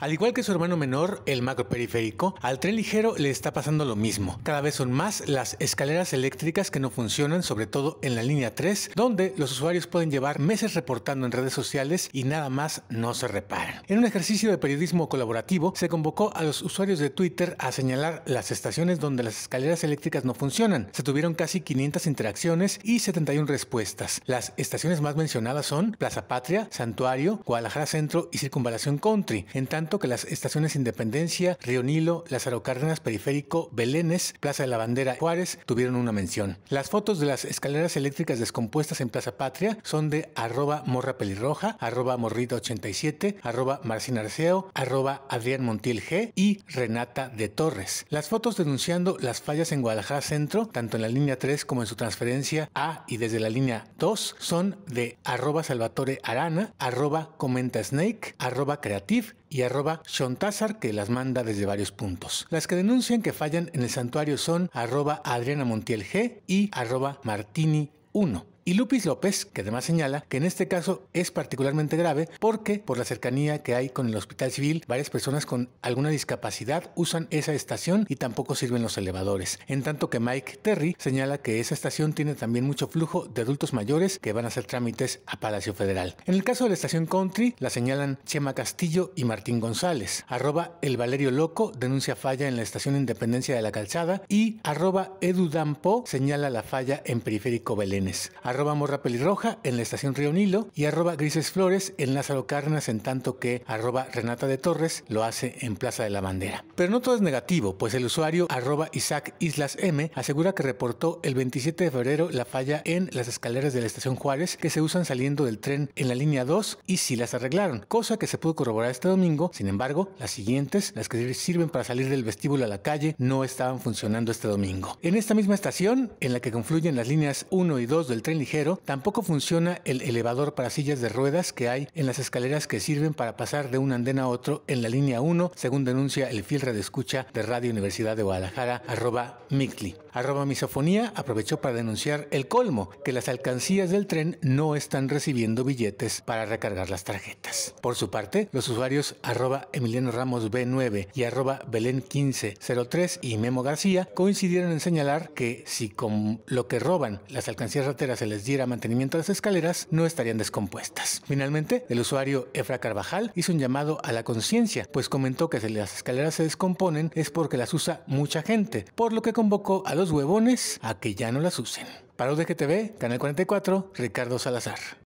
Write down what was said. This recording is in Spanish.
Al igual que su hermano menor, el macroperiférico, al tren ligero le está pasando lo mismo. Cada vez son más las escaleras eléctricas que no funcionan, sobre todo en la línea 3, donde los usuarios pueden llevar meses reportando en redes sociales y nada más no se reparan. En un ejercicio de periodismo colaborativo, se convocó a los usuarios de Twitter a señalar las estaciones donde las escaleras eléctricas no funcionan. Se tuvieron casi 500 interacciones y 71 respuestas. Las estaciones más mencionadas son Plaza Patria, Santuario, Guadalajara Centro y Circunvalación Country. En tanto, que las estaciones Independencia, Río Nilo, Lázaro Cárdenas, Periférico, Belénes, Plaza de la Bandera, Juárez tuvieron una mención. Las fotos de las escaleras eléctricas descompuestas en Plaza Patria son de arroba morra pelirroja, arroba morrita87, arroba Arceo arroba Adrián Montiel G y Renata de Torres. Las fotos denunciando las fallas en Guadalajara Centro, tanto en la línea 3 como en su transferencia a y desde la línea 2, son de arroba Salvatore Arana, arroba Comenta Snake, arroba Creative y arroba Shontazar que las manda desde varios puntos. Las que denuncian que fallan en el santuario son arroba Adriana Montiel G y arroba Martini 1. Y Lupis López, que además señala que en este caso es particularmente grave porque por la cercanía que hay con el hospital civil, varias personas con alguna discapacidad usan esa estación y tampoco sirven los elevadores. En tanto que Mike Terry señala que esa estación tiene también mucho flujo de adultos mayores que van a hacer trámites a Palacio Federal. En el caso de la estación Country, la señalan Chema Castillo y Martín González. Arroba el Valerio Loco denuncia falla en la estación Independencia de la Calzada y arroba Edu Dampo señala la falla en Periférico Belénes arroba morra pelirroja en la estación Río Nilo y arroba grises en Lázaro Carnas, en tanto que arroba Renata de Torres lo hace en Plaza de la Bandera. Pero no todo es negativo, pues el usuario arroba Isaac Islas M asegura que reportó el 27 de febrero la falla en las escaleras de la estación Juárez que se usan saliendo del tren en la línea 2 y si las arreglaron, cosa que se pudo corroborar este domingo. Sin embargo, las siguientes, las que sirven para salir del vestíbulo a la calle, no estaban funcionando este domingo. En esta misma estación, en la que confluyen las líneas 1 y 2 del tren ligero, tampoco funciona el elevador para sillas de ruedas que hay en las escaleras que sirven para pasar de un andén a otro en la línea 1, según denuncia el filtro de escucha de Radio Universidad de Guadalajara, arroba Mictli. Arroba Misofonía aprovechó para denunciar el colmo, que las alcancías del tren no están recibiendo billetes para recargar las tarjetas. Por su parte, los usuarios arroba Emiliano Ramos B9 y arroba Belén 1503 y Memo García coincidieron en señalar que si con lo que roban las alcancías rateras el les diera mantenimiento a las escaleras no estarían descompuestas. Finalmente, el usuario Efra Carvajal hizo un llamado a la conciencia, pues comentó que si las escaleras se descomponen es porque las usa mucha gente, por lo que convocó a los huevones a que ya no las usen. Para UDGTV, Canal 44, Ricardo Salazar.